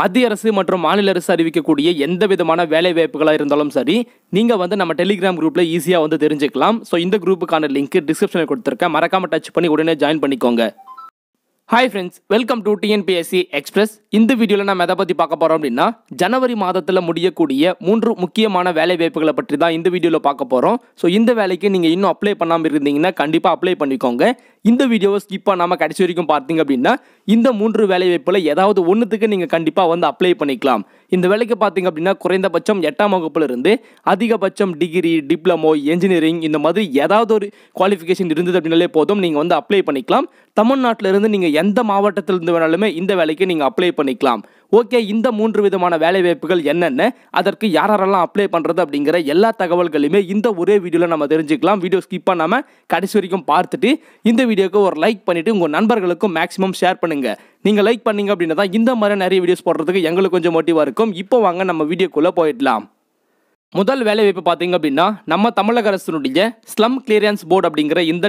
மத்திய அரசு மற்றும் மாநில அரசு அறிவிக்கக்கூடிய எந்த விதமான வேலை வாய்ப்புகளாக இருந்தாலும் சரி நீங்கள் வந்து நம்ம டெலிகிராம் குரூப்பில் ஈஸியாக வந்து தெரிஞ்சுக்கலாம் ஸோ இந்த குரூப்புக்கான லிங்க் டிஸ்கிரிப்ஷனில் கொடுத்துருக்கேன் மறக்காமல் டச் பண்ணி உடனே ஜாயின் பண்ணிக்கோங்க hi friends welcome to TNPSC express இந்த வீடியோவில் நம்ம எதை பற்றி பார்க்க போகிறோம் அப்படின்னா ஜனவரி மாதத்தில் முடியக்கூடிய மூன்று முக்கியமான வேலை வாய்ப்புகளை பற்றி தான் இந்த வீடியோவில் பார்க்க போகிறோம் ஸோ இந்த வேலைக்கு நீங்கள் இன்னும் அப்ளை பண்ணாமல் இருந்தீங்கன்னா கண்டிப்பாக அப்ளை பண்ணிக்கோங்க இந்த வீடியோவை ஸ்கிப் பண்ணாமல் கடைசி வரைக்கும் பார்த்தீங்க அப்படின்னா இந்த மூன்று வேலை வாய்ப்பில் ஏதாவது ஒன்றுத்துக்கு நீங்கள் கண்டிப்பாக வந்து அப்ளை பண்ணிக்கலாம் இந்த வேலைக்கு பார்த்தீங்க அப்படின்னா குறைந்தபட்சம் எட்டாம் வகுப்புலேருந்து அதிகபட்சம் டிகிரி டிப்ளமோ என்ஜினியரிங் இந்த மாதிரி ஏதாவது ஒரு குவாலிஃபிகேஷன் இருந்தது அப்படின்னாலே போதும் நீங்கள் வந்து அப்ளை பண்ணிக்கலாம் தமிழ்நாட்டிலிருந்து நீங்கள் எந்த மாவட்டத்திலிருந்து வேணாலுமே இந்த வேலைக்கு நீங்கள் அப்ளை பண்ணிக்கலாம் ஓகே இந்த மூன்று விதமான வேலைவாய்ப்புகள் என்னென்ன அதற்கு யாரெல்லாம் அப்ளை பண்ணுறது அப்படிங்கிற எல்லா தகவல்களையுமே இந்த ஒரே வீடியோவில் நம்ம தெரிஞ்சுக்கலாம் வீடியோ ஸ்கிப் பண்ணாமல் கடைசி வரைக்கும் பார்த்துட்டு இந்த வீடியோக்கு ஒரு லைக் பண்ணிவிட்டு உங்கள் நண்பர்களுக்கும் மேக்ஸிமம் ஷேர் பண்ணுங்கள் நீங்கள் லைக் பண்ணீங்க அப்படின்னா தான் இந்த மாதிரி நிறைய வீடியோஸ் போடுறதுக்கு எங்களுக்கு கொஞ்சம் மோட்டிவாக இருக்கும் இப்போ வாங்க நம்ம வீடியோக்குள்ளே போயிடலாம் முதல் வேலைவாய்ப்பு பார்த்தீங்க அப்படின்னா நம்ம தமிழக அரசினுடைய ஸ்லம் கிளியரன்ஸ் போர்டு அப்படிங்கிற இந்த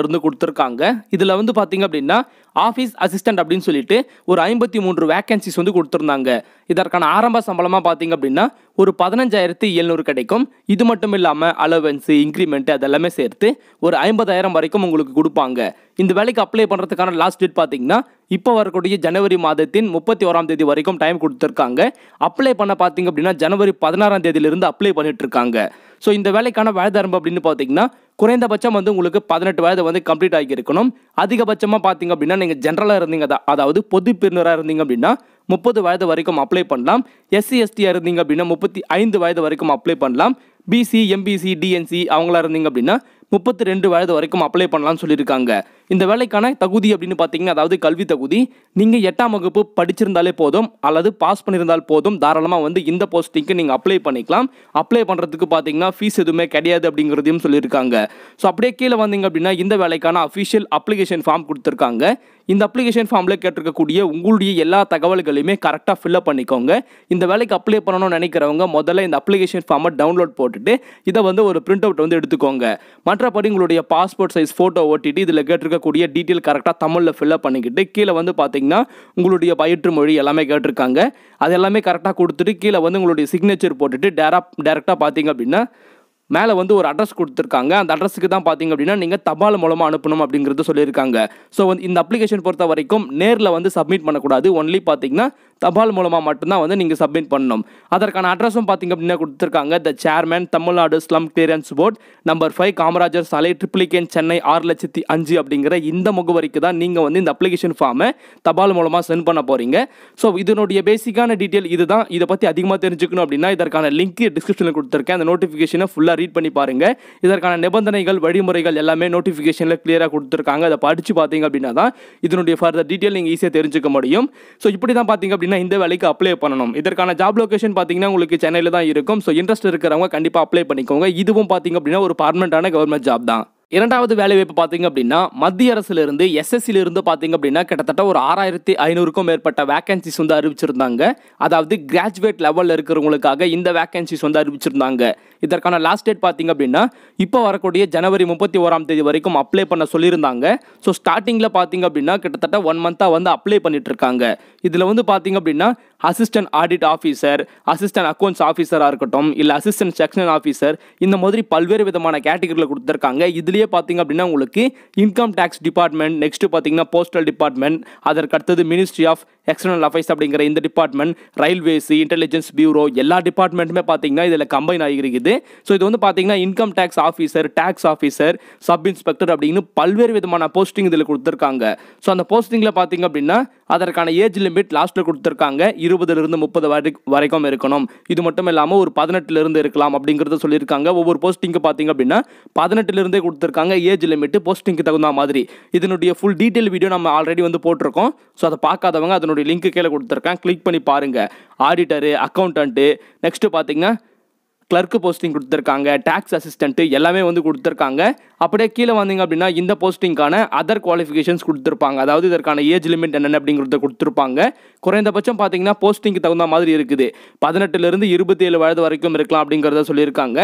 இருந்து கொடுத்துருக்காங்க இதில் வந்து பார்த்தீங்க அப்படின்னா ஆஃபீஸ் அசிஸ்டன்ட் அப்படின்னு சொல்லிட்டு ஒரு ஐம்பத்தி மூன்று வேக்கன்சிஸ் வந்து கொடுத்துருந்தாங்க இதற்கான ஆரம்ப சம்பளமாக பார்த்தீங்க அப்படின்னா ஒரு பதினஞ்சாயிரத்தி எழுநூறு கிடைக்கும் இது மட்டும் இல்லாமல் அலவன்ஸு இன்க்ரிமெண்ட் அதெல்லாமே சேர்த்து ஒரு ஐம்பதாயிரம் வரைக்கும் உங்களுக்கு கொடுப்பாங்க இந்த வேலைக்கு அப்ளை பண்ணுறதுக்கான லாஸ்ட் டேட் பார்த்தீங்கன்னா இப்போ வரக்கூடிய ஜனவரி மாதத்தின் முப்பத்தி ஓராம் தேதி வரைக்கும் டைம் கொடுத்துருக்காங்க அப்ளை பண்ண பார்த்தீங்க அப்படின்னா ஜனவரி பதினாறாம் தேதியிலிருந்து அப்ளை பண்ணிட்டு இருக்காங்க ஸோ இந்த வேலைக்கான வயதரம்பு அப்படின்னு பார்த்தீங்கன்னா குறைந்தபட்சம் வந்து உங்களுக்கு பதினெட்டு வயது வந்து கம்ப்ளீட் ஆகி இருக்கணும் அதிகபட்சமாக பார்த்தீங்க அப்படின்னா நீங்கள் ஜென்ரலாக இருந்தீங்க அதாவது பொது பிரிவினராக இருந்தீங்க அப்படின்னா முப்பது வயது வரைக்கும் அப்ளை பண்ணலாம் எஸ்சி எஸ்டியாக இருந்தீங்க அப்படின்னா முப்பத்தி ஐந்து வயது வரைக்கும் அப்ளை பண்ணலாம் பிசி எம்பிசி டிஎன்சி அவங்களா இருந்தீங்க அப்படின்னா முப்பத்தி ரெண்டு வயது வரைக்கும் அப்ளை பண்ணலாம்னு சொல்லியிருக்காங்க இந்த வேலைக்கான தகுதி அப்படின்னு பார்த்தீங்கன்னா அதாவது கல்வி தகுதி நீங்கள் எட்டாம் வகுப்பு படிச்சிருந்தாலே போதும் அல்லது பாஸ் பண்ணியிருந்தால் போதும் தாராளமாக வந்து இந்த போஸ்டிங்க்கு நீங்கள் அப்ளை பண்ணிக்கலாம் அப்ளை பண்ணுறதுக்கு பார்த்தீங்கன்னா ஃபீஸ் எதுவுமே கிடையாது அப்படிங்கிறதையும் சொல்லியிருக்காங்க ஸோ அப்படியே கீழே வந்தீங்க அப்படின்னா இந்த வேலைக்கான அஃபிஷியல் அப்ளிகேஷன் ஃபார்ம் கொடுத்துருக்காங்க இந்த அப்ளிகேஷன் ஃபார்மில் கேட்டிருக்கக்கூடிய உங்களுடைய எல்லா தகவல்களையுமே கரெக்டாக ஃபில்அப் பண்ணிக்கோங்க இந்த வேலைக்கு அப்ளை பண்ணணும்னு நினைக்கிறவங்க முதல்ல இந்த அப்ளிகேஷன் ஃபார்மை டவுன்லோட் போட்டுட்டு இதை வந்து ஒரு பிரிண்ட் அவுட் வந்து எடுத்துக்கோங்க மற்றபடி உங்களுடைய பாஸ்போர்ட் சைஸ் ஃபோட்டோ ஓட்டிட்டு இதில் கேட்டிருக்க இருக்கக்கூடிய டீட்டெயில் கரெக்டாக தமிழில் ஃபில்அப் பண்ணிக்கிட்டு கீழே வந்து பார்த்தீங்கன்னா உங்களுடைய பயிற்று மொழி எல்லாமே கேட்டிருக்காங்க அது எல்லாமே கரெக்டாக கொடுத்துட்டு கீழே வந்து உங்களுடைய சிக்னேச்சர் போட்டுட்டு டேரா டேரெக்டாக பார்த்தீங்க அப்படின்னா மேலே வந்து ஒரு அட்ரஸ் கொடுத்துருக்காங்க அந்த அட்ரஸுக்கு தான் பார்த்தீங்க அப்படின்னா நீங்கள் தபால் மூலமாக அனுப்பணும் அப்படிங்கிறது சொல்லியிருக்காங்க ஸோ வந்து இந்த அப்ளிகேஷன் பொறுத்த வரைக்கும் நேரில் வந்து சப்மிட் பண்ணக்கூடாது ஒன்லி பார்த்தீங்கன்னா தபால் மூலமாக மட்டும்தான் வந்து நீங்கள் சப்மிட் பண்ணணும் அதற்கான அட்ரஸும் பார்த்தீங்க அப்படின்னா கொடுத்துருக்காங்க the chairman Tamil Nadu slum clearance board number five Kamarajar Salai Triplicane Chennai ஆறு லட்சத்தி அஞ்சு அப்படிங்கிற இந்த முகவரிக்கு தான் நீங்கள் வந்து இந்த அப்ளிகேஷன் ஃபார்மை தபால் மூலமாக சென்ட் பண்ண போகிறீங்க ஸோ இதனுடைய பேசிக்கான டீட்டெயில் இதுதான் இதை பற்றி அதிகமாக தெரிஞ்சுக்கணும் அப்படின்னா இதற்கான லிங்க் டிஸ்கிரிப்ஷனில் கொடுத்துருக்கேன் அந்த நோட்டிஃபிகேஷனை ஃபுல்லாக ஃபுல்லாக ரீட் பண்ணி பாருங்கள் இதற்கான நிபந்தனைகள் வழிமுறைகள் எல்லாமே நோட்டிஃபிகேஷனில் கிளியராக கொடுத்துருக்காங்க அதை படித்து பார்த்தீங்க அப்படின்னா தான் இதனுடைய ஃபர்தர் டீட்டெயில் நீங்கள் ஈஸியாக தெரிஞ்சுக்க முடியும் ஸோ இப்படி தான் பார்த்தீங்க அப்படின்னா இந்த வேலைக்கு அப்ளை பண்ணணும் இதற்கான ஜாப் லொக்கேஷன் பார்த்தீங்கன்னா உங்களுக்கு சென்னையில் தான் இருக்கும் ஸோ இன்ட்ரெஸ்ட் இருக்கிறவங்க கண்டிப்பாக அப்ளை பண்ணிக்கோங்க இதுவும் பார்த்தீங்க அப்படின்னா ஒரு பர்மனெண்ட்டான கவர்மெண்ட் ஜாப் தான் இரண்டாவது வேலை வாய்ப்பு பார்த்தீங்க அப்படின்னா மத்திய அரசுலேருந்து எஸ்எஸ்சிலிருந்து பார்த்தீங்க அப்படின்னா கிட்டத்தட்ட ஒரு ஆறாயிரத்தி ஐநூறுக்கும் மேற்பட்ட வேகன்சிஸ் வந்து அறிவிச்சிருந்தாங்க அதாவது கிராஜுவேட் லெவலில் இருக்கிறவங்களுக்காக இந்த வேகன்சிஸ் வந்து அறிவிச்சிருந்தாங்க இதற்கான லாஸ்ட் டேட் பார்த்தீங்க அப்படின்னா இப்போ வரக்கூடிய ஜனவரி முப்பத்தி ஓராம் தேதி வரைக்கும் அப்ளை பண்ண சொல்லியிருந்தாங்க ஸோ ஸ்டார்டிங்கில் பார்த்தீங்க அப்படின்னா கிட்டத்தட்ட ஒன் மந்த்தாக வந்து அப்ளை பண்ணிட்டு இருக்காங்க இதில் வந்து பார்த்தீங்க அப்படின்னா assistant audit officer assistant accounts ஆஃபீஸராக இருக்கட்டும் இல்லை அசிஸ்டன்ட் செக்ஷன் ஆஃபீஸர் இந்த மாதிரி பல்வேறு விதமான கேட்டகரியில் கொடுத்துருக்காங்க இதுலேயே பார்த்தீங்க அப்படின்னா உங்களுக்கு இன்கம் டேக்ஸ் டிபார்ட்மெண்ட் நெக்ஸ்ட்டு பார்த்தீங்கன்னா போஸ்டல் டிபார்ட்மெண்ட் அதற்கடுத்தது மினிஸ்ட்ரி ஆஃப் எக்ஸ்டர்னல் அஃபேர்ஸ் அப்படிங்கிற இந்த டிபார்ட்மெண்ட் ரயில்வேஸ் இன்டெலிஜென்ஸ் பியூரோ எல்லா டிபார்ட்மெண்ட்டுமே பார்த்தீங்கன்னா இதில் கம்பைன் ஆகிருக்குது ஸோ இது வந்து பார்த்தீங்கன்னா income tax officer tax officer sub inspector அப்படின்னு பல்வேறு விதமான போஸ்டிங் இதில் கொடுத்துருக்காங்க ஸோ அந்த போஸ்டிங்கில் பார்த்தீங்க அப்படின்னா அதற்கான ஏஜ் லிமிட் லாஸ்ட்டில் கொடுத்துருக்காங்க இருபதுலேருந்து முப்பது வரை வரைக்கும் இருக்கணும் இது மட்டும் இல்லாமல் ஒரு பதினெட்டுலேருந்து இருக்கலாம் அப்படிங்கிறத சொல்லியிருக்காங்க ஒவ்வொரு போஸ்டிங்க்கு பார்த்தீங்க அப்படின்னா பதினெட்டுலேருந்தே கொடுத்துருக்காங்க ஏஜ் லிமிட்டு போஸ்டிங்க்கு தகுந்த மாதிரி இதனுடைய ஃபுல் டீட்டெயில் வீடியோ நம்ம ஆல்ரெடி வந்து போட்டிருக்கோம் ஸோ அதை பார்க்காதவங்க அதனுடைய லிங்க்கு கீழே கொடுத்துருக்கேன் கிளிக் பண்ணி பாருங்கள் ஆடிட்டரு அக்கௌண்ட்டு நெக்ஸ்ட்டு பார்த்தீங்கன்னா கிளர்க்கு போஸ்டிங் கொடுத்துருக்காங்க டேக்ஸ் அசிஸ்டண்ட்டு எல்லாமே வந்து கொடுத்துருக்காங்க அப்படியே கீழே வந்தீங்க அப்படின்னா இந்த போஸ்டிங்க்கான அதர் குவாலிஃபிகேஷன்ஸ் கொடுத்துருப்பாங்க அதாவது இதற்கான ஏஜ் லிமிட் என்னென்ன அப்படிங்கிறத கொடுத்துருப்பாங்க குறைந்தபட்சம் பார்த்தீங்கன்னா போஸ்டிங்க்கு தகுந்த மாதிரி இருக்குது பதினெட்டுலேருந்து இருபத்தி ஏழு வயது வரைக்கும் இருக்கலாம் அப்படிங்கிறத சொல்லியிருக்காங்க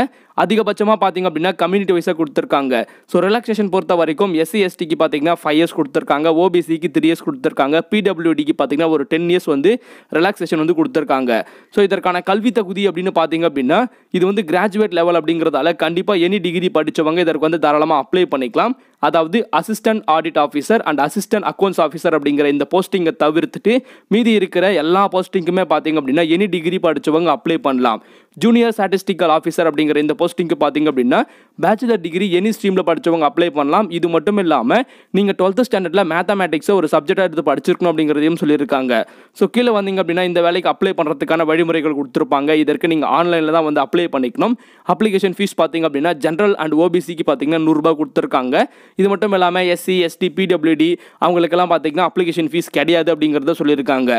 அதிகபட்சமாக பார்த்தீங்க அப்படின்னா கம்யூனிட்டி வைஸாக கொடுத்துருக்காங்க ஸோ ரிலாக்ஸேஷன் பொறுத்த வரைக்கும் எஸ்சி எஸ்டிக்கு பார்த்தீங்கன்னா ஃபைவ் இயர்ஸ் கொடுத்துருக்காங்க ஓபிசிக்கு த்ரீ இயர்ஸ் கொடுத்துருக்காங்க பிடபிள்யூடிக்கு பார்த்தீங்கன்னா ஒரு டென் இயர்ஸ் வந்து ரிலாக்ஸேஷன் வந்து கொடுத்துருக்காங்க ஸோ இதற்கான கல்வி தகுதி அப்படின்னு பார்த்தீங்க அப்படின்னா இது வந்து கிராஜுவேட் லெவல் அப்படிங்கிறதால கண்டிப்பாக எனி டிகிரி படித்தவங்க இதற்கு வந்து தாராளமாக அப்ளை பண்ணிக்கலாம் அதாவது assistant audit officer and assistant accounts officer அப்படிங்கிற இந்த போஸ்டிங்கை தவிர்த்துட்டு மீதி இருக்கிற எல்லா போஸ்டிங்குமே பார்த்தீங்க அப்படின்னா எனி டிகிரி படித்தவங்க அப்ளை பண்ணலாம் ஜூனியர் ஸ்டாட்டிஸ்டிக்கல் ஆஃபீஸர் அப்படிங்கிற இந்த போஸ்டிங்கு பார்த்தீங்க அப்படின்னா பேச்சுலர் டிகிரி எனி ஸ்ட்ரீமில் படித்தவங்க அப்ளை பண்ணலாம் இது மட்டும் இல்லாமல் நீங்கள் டுவெல்த்து ஸ்டாண்டர்டில் மேத்தமேட்டிக்ஸை ஒரு சப்ஜெக்டாக எடுத்து படிச்சிருக்கணும் அப்படிங்கிறதையும் சொல்லியிருக்காங்க ஸோ கீழே வந்தீங்க அப்படின்னா இந்த வேலைக்கு அப்ளை பண்ணுறதுக்கான வழிமுறைகள் கொடுத்துருப்பாங்க இதற்கு நீங்கள் ஆன்லைனில் தான் வந்து அப்ளை பண்ணிக்கணும் அப்ளிகேஷன் ஃபீஸ் பார்த்தீங்க அப்படின்னா ஜென்ரல் அண்ட் ஓபிசிக்கு பார்த்தீங்கன்னா நூறுரூபா கொடுத்துருக்காங்க இது மட்டும் இல்லாமல் எஸ்சி எஸ்டி பிடபிள்யூடி அவங்களுக்கெல்லாம் பார்த்தீங்கன்னா அப்ளிகேஷன் ஃபீஸ் கிடையாது அப்படிங்கிறத சொல்லியிருக்காங்க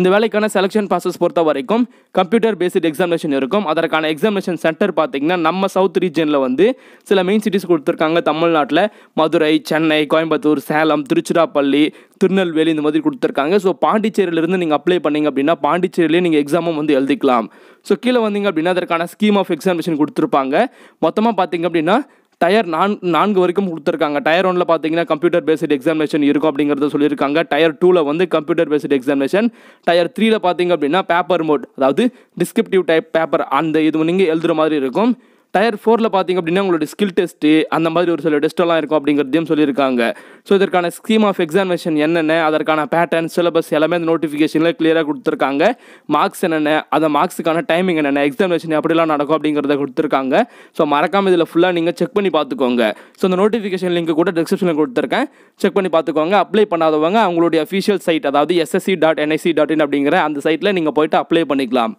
இந்த வேலைக்கான செலெக்ஷன் ப்ராசஸ் பொறுத்த வரைக்கும் கம்ப்யூட்டர் பேஸ்டு எக்ஸாமினேஷன் இருக்கும் அதற்கான எக்ஸாமினேஷன் சென்டர் பார்த்தீங்கன்னா நம்ம சவுத் ரீஜனில் வந்து சில மெயின் சிட்டிஸ் கொடுத்துருக்காங்க தமிழ்நாட்டில் மதுரை சென்னை கோயம்புத்தூர் சேலம் திருச்சிராப்பள்ளி திருநெல்வேலி இந்த மாதிரி கொடுத்துருக்காங்க ஸோ பாண்டிச்சேரியிலேருந்து நீங்கள் அப்ளை பண்ணிங்க அப்படின்னா பாண்டிச்சேரியிலே நீங்கள் எக்ஸாமும் வந்து எழுதிக்கலாம் ஸோ கீழே வந்தீங்க அப்படின்னா அதற்கான ஸ்கீம் ஆஃப் எக்ஸாமினேஷன் கொடுத்துருப்பாங்க மொத்தமாக பார்த்தீங்க அப்படின்னா டயர் நான் நான்கு வரைக்கும் கொடுத்துருக்காங்க டயர் ஒன்றில் பார்த்தீங்கன்னா கம்ப்யூட்டர் பேஸ்டு எக்ஸாமினேஷன் இருக்கும் அப்படிங்கிறத சொல்லியிருக்காங்க டயர் டூவில் வந்து கம்ப்யூட்டர் பேஸ்டு எக்ஸாமினேஷன் டயர் த்ரீயில் பார்த்தீங்க அப்படின்னா பேப்பர் மோட் அதாவது டிஸ்கிரிப்டிவ் டைப் பேப்பர் அந்த இது நீங்கள் எழுதுகிற மாதிரி இருக்கும் டயர் ஃபோரில் பார்த்திங்க அப்படின்னா உங்களுடைய ஸ்கில் டெஸ்ட்டு அந்த மாதிரி ஒரு சில டெஸ்ட்டெல்லாம் இருக்கும் அப்படிங்கிறதையும் சொல்லியிருக்காங்க ஸோ இதற்கான ஸ்கீம் ஆஃப் எக்ஸாமினேஷன் என்னென்ன அதற்கான பேட்டர்ன் சிலபஸ் எல்லாமே அந்த நோட்டிஃபிகேஷனில் கிளியராக கொடுத்துருக்காங்க மார்க்ஸ் என்னென்ன அந்த மார்க்ஸுக்கான டைமிங் என்னென்ன எக்ஸாமினேஷன் எப்படிலாம் நடக்கும் அப்படிங்கிறத கொடுத்துருக்காங்க ஸோ மறக்காமல் இதில் ஃபுல்லாக நீங்கள் செக் பண்ணி பார்த்துக்கோங்க ஸோ அந்த நோட்டிஃபிகேஷன் லிங்க் கூட டிஸ்கிரிப்ஷனில் கொடுத்துருக்கேன் செக் பண்ணி பார்த்துக்கோங்க அப்ளை பண்ணாதவங்க அவங்களுடைய அஃபிஷியல் சைட் அதாவது SSC dot NIC dot in அப்படிங்கிற அந்த சைட்டில் நீங்கள் போய்ட்டு அப்ளை பண்ணிக்கலாம்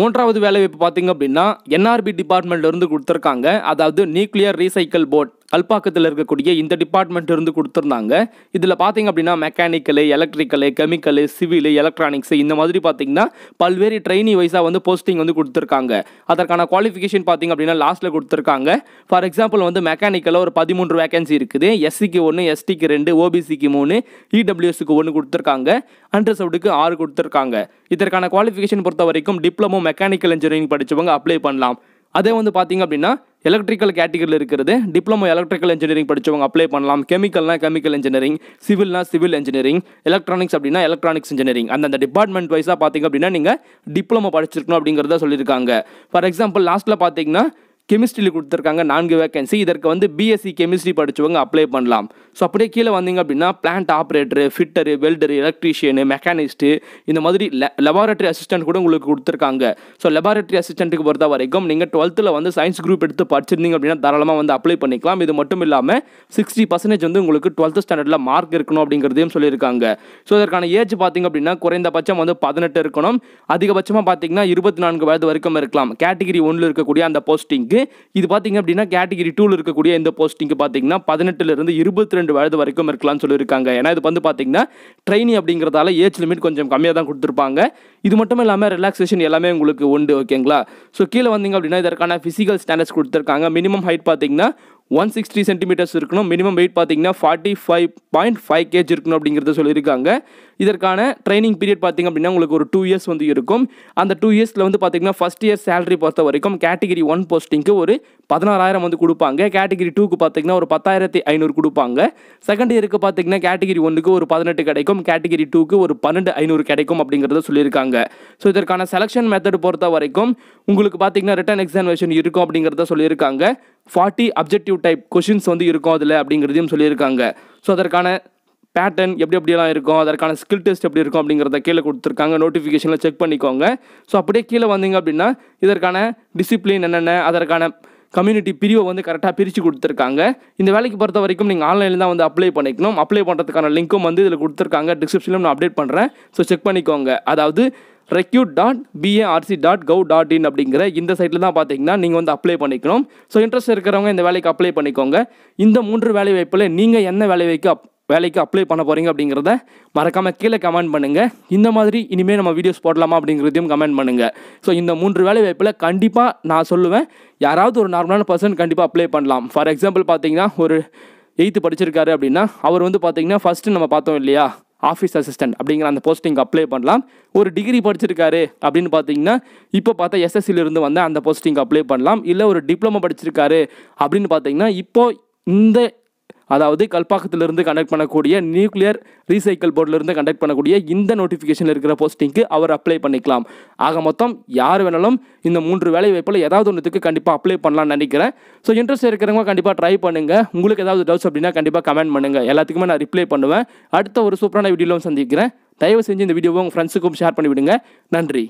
மூன்றாவது வேலைவாய்ப்பு பார்த்தீங்க அப்படின்னா என்ஆர்பி டிபார்ட்மெண்ட்லேருந்து கொடுத்துருக்காங்க அதாவது நியூக்ளியர் ரீசைக்கிள் போர்ட் கல்பாக்கத்தில் இருக்கக்கூடிய இந்த டிபார்ட்மெண்ட் இருந்து கொடுத்துருந்தாங்க இதில் பார்த்திங்க அப்படின்னா mechanical electrical chemical civil electronics இந்த மாதிரி பார்த்தீங்கன்னா பல்வேறு ட்ரைனிங் வைஸாக வந்து போஸ்டிங் வந்து கொடுத்துருக்காங்க அதற்கான குவாலிஃபிகேஷன் பார்த்தீங்க அப்படின்னா லாஸ்ட்டில் கொடுத்துருக்காங்க ஃபார் எக்ஸாம்பிள் வந்து மெக்கானிக்கலில் ஒரு பதிமூன்று வேகன்சி இருக்குது எஸ்சிக்கு ஒன்று எஸ்டிக்கு ரெண்டு ஓபிசிக்கு மூணு இடபிள்யூஎஸ்க்கு e ஒன்று கொடுத்துருக்காங்க அன்ரிசர்வ்டுக்கு ஆறு கொடுத்துருக்காங்க இதற்கான குவாலிஃபிகேஷன் பொறுத்த வரைக்கும் டிப்ளமோ மெக்கானிக்கல் இன்ஜினியரிங் படித்தவங்க அப்ளை பண்ணலாம் அதே வந்து பார்த்திங்க அப்படின்னா எலக்ட்ரிக்கல் கேட்டகரியில் இருக்கிறது டிப்ளமோ எலக்ட்ரிக்கல் இன்ஜினியரிங் படித்தவங்க அப்ளை பண்ணலாம் கெமிக்கல்னா கெமிக்கல் இன்ஜினியரிங் சிவில்னா சிவில் இன்ஜினியரிங் எலக்ட்ரானிக்ஸ் அப்படின்னா எலக்ட்ரானிக்ஸ் இன்ஜினியரிங் அந்தந்த டிபார்ட்மெண்ட் வைஸாக பார்த்திங்க அப்படின்னா நீங்கள் டிப்ளமோ படிச்சிருக்கணும் அப்படிங்கிறத சொல்லியிருக்காங்க ஃபார் எக்ஸாம்பிள் லாஸ்ட்டில் பார்த்தீங்கன்னா கெமிஸ்ட்ரியில் கொடுத்துருக்காங்க நான்கு வேகன்சி இதற்கு வந்து பிஎஸ்சி கெமிஸ்ட்ரி படித்தவங்க அப்ளை பண்ணலாம் ஸோ அப்படியே கீழே வந்தீங்க அப்படின்னா plant operator fitter welder electrician machinist இந்த மாதிரி லெபார்டரி அசிஸ்டன்ட் கூட உங்களுக்கு கொடுத்துருக்காங்க ஸோ லெபார்டரி அசிஸ்டண்ட்டுக்கு பொறுத்த வரைக்கும் நீங்கள் டுவெல்த்தில் வந்து சயின்ஸ் குரூப் எடுத்து படிச்சிருந்தீங்க அப்படின்னா தாராளமாக வந்து அப்ளை பண்ணிக்கலாம் இது மட்டும் இல்லாமல் சிக்ஸ்டி பர்சன்டேஜ் வந்து உங்களுக்கு டுவெல்த் ஸ்டாண்டர்டில் மார்க் இருக்கணும் அப்படிங்கிறதையும் சொல்லியிருக்காங்க ஸோ இதற்கான ஏஜ் பார்த்தீங்க அப்படின்னா குறைந்தபட்சம் வந்து பதினெட்டு இருக்கணும் அதிகபட்சமாக பார்த்தீங்கன்னா இருபத்தி நான்கு வயது வரைக்கும் இருக்கலாம் கேட்டகிரி ஒன்றில் இருக்கக்கூடிய அந்த போஸ்டிங்க்கு இது பார்த்திங்க அப்படின்னா கேட்டகிரி டூவில் இருக்கக்கூடிய இந்த போஸ்டிங்கு பார்த்தீங்கன்னா பதினெட்டுலேருந்து இருபத்தி ரெண்டு வயது வரைக்கும் இருக்கலாம்னு சொல்லியிருக்காங்க ஏன்னா இது வந்து பார்த்தீங்கன்னா ட்ரெயினி அப்படிங்கிறதால ஏஜ் லிமிட் கொஞ்சம் கம்மியாக தான் கொடுத்துருப்பாங்க இது மட்டும் இல்லாமல் ரிலாக்ஸேஷன் எல்லாமே உங்களுக்கு உண்டு ஓகேங்களா ஸோ கீழே வந்தீங்க அப்படின்னா இதற்கான ஃபிசிக்கல் ஸ்டாண்டர்ட்ஸ் கொடுத்துருக்காங்க மினிமம் ஹைட் பார்த்தீங்கன்னா ஒன் சிக்ஸ்டி சென்டிமீட்டர்ஸ் இருக்கணும் மினிமம் வெயிட் பார்த்தீங்கன்னா forty five point five kg இருக்கணும் அப்படிங்கிறத சொல்லியிருக்காங்க இதற்கான ட்ரைனிங் பீரியட் பார்த்திங்க அப்படின்னா உங்களுக்கு ஒரு டூ இயர்ஸ் வந்து இருக்கும் அந்த டூ இயர்ஸில் வந்து பார்த்திங்கன்னா ஃபஸ்ட் இயர் சேலரி பொறுத்த வரைக்கும் கேட்டகிரி ஒன் போஸ்டிங்க்கு ஒரு பதினாறாயிரம் வந்து கொடுப்பாங்க கேட்டகிரி டூக்கு பார்த்திங்கன்னா ஒரு பத்தாயிரத்தி ஐநூறு கொடுப்பாங்க செகண்ட் இயருக்கு பார்த்திங்கன்னா கேட்டகிரி ஒன்றுக்கு ஒரு பதினெட்டு கிடைக்கும் கேட்டகிரி டூக்கு ஒரு பன்னெண்டு ஐநூறு கிடைக்கும் அப்படிங்கிறத சொல்லியிருக்காங்க ஸோ இதற்கான செலெக்ஷன் மெத்தட் பொறுத்த வரைக்கும் உங்களுக்கு பார்த்திங்கன்னா ரிட்டன் எக்ஸாமினேஷன் இருக்கும் அப்படிங்கிறத சொல்லியிருக்காங்க ஃபார்ட்டி அப்ஜெக்டிவ் டைப் கொஷின்ஸ் வந்து இருக்கும் அதில் அப்படிங்கிறதையும் சொல்லியிருக்காங்க ஸோ அதற்கான பேட்டர்ன் எப்படி எப்படியெல்லாம் இருக்கும் அதற்கான ஸ்கில் டெஸ்ட் எப்படி இருக்கும் அப்படிங்கிறத கீழே கொடுத்துருக்காங்க நோட்டிஃபிகேஷனில் செக் பண்ணிக்கோங்க ஸோ அப்படியே கீழே வந்தீங்க அப்படின்னா இதற்கான டிசிப்ளின் என்னென்ன அதற்கான கம்யூனிட்டி பிரிவை வந்து கரெக்டாக பிரித்து கொடுத்துருக்காங்க இந்த வேலைக்கு பொறுத்த வரைக்கும் நீங்கள் ஆன்லைனில் தான் வந்து அப்ளை பண்ணிக்கணும் அப்ளை பண்ணுறதுக்கான லிங்க்கும் வந்து இதில் கொடுத்துருக்காங்க டிஸ்கிரிப்ஷனில் நான் அப்டேட் பண்ணுறேன் ஸோ செக் பண்ணிக்கோங்க அதாவது recruit dot BARC dot gov dot in அப்படிங்கிற இந்த சைட்டில் தான் பார்த்தீங்கன்னா நீங்கள் வந்து அப்ளை பண்ணிக்கணும் ஸோ இன்ட்ரெஸ்ட் இருக்கிறவங்க இந்த வேலைக்கு அப்ளை பண்ணிக்கோங்க இந்த மூன்று வேலை வாய்ப்பில் நீங்கள் என்ன வேலை வாய்க்கு வேலைக்கு அப்ளை பண்ண போகிறீங்க அப்படிங்கிறத மறக்காமல் கீழே கமெண்ட் பண்ணுங்கள் இந்த மாதிரி இனிமேல் நம்ம வீடியோஸ் போடலாமா அப்படிங்கிறதையும் கமெண்ட் பண்ணுங்கள் ஸோ இந்த மூன்று வேலை வாய்ப்பில் கண்டிப்பாக நான் சொல்லுவேன் யாராவது ஒரு நார்மலான பர்சன் கண்டிப்பாக அப்ளை பண்ணலாம் ஃபார் எக்ஸாம்பிள் பார்த்தீங்கன்னா ஒரு எயித்து படிச்சிருக்காரு அப்படின்னா அவர் வந்து பார்த்தீங்கன்னா ஃபஸ்ட்டு நம்ம பார்த்தோம் இல்லையா ஆஃபீஸ் அசிஸ்டன்ட் அப்படிங்கிற அந்த போஸ்டிங் அப்ளை பண்ணலாம் ஒரு டிகிரி படிச்சிருக்காரு அப்படின்னு பார்த்தீங்கன்னா இப்போ பார்த்தா எஸ்எஸ்சிலிருந்து வந்தால் அந்த போஸ்டிங் அப்ளை பண்ணலாம் இல்லை ஒரு டிப்ளமோ படிச்சிருக்காரு அப்படின்னு பார்த்தீங்கன்னா இப்போது இந்த அதாவது கல்பாக்கத்திலிருந்து கண்டக்ட் பண்ணக்கூடிய நியூக்ளியர் ரீசைக்கிள் போர்டிலிருந்து கண்டக்ட் பண்ணக்கூடிய இந்த நோட்டிஃபிகேஷனில் இருக்கிற போஸ்டிங்க்கு அவர் அப்ளை பண்ணிக்கலாம் ஆக மொத்தம் யார் வேணாலும் இந்த மூன்று வேலை வாய்ப்பில் ஏதாவது ஒன்றுக்கு கண்டிப்பாக அப்ளை பண்ணலாம்னு நினைக்கிறேன் ஸோ இன்ட்ரெஸ்ட் இருக்கிறவங்க கண்டிப்பாக ட்ரை பண்ணுங்கள் உங்களுக்கு ஏதாவது டவுட்ஸ் அப்படின்னா கண்டிப்பாக கமெண்ட் பண்ணுங்கள் எல்லாத்துக்குமே நான் ரிப்ளை பண்ணுவேன் அடுத்த ஒரு சூப்பரான வீடியோவும் சந்திக்கிறேன் தயவு செஞ்சு இந்த வீடியோவை உங்கள் ஃப்ரெண்ட்ஸுக்கும் ஷேர் பண்ணிவிடுங்க நன்றி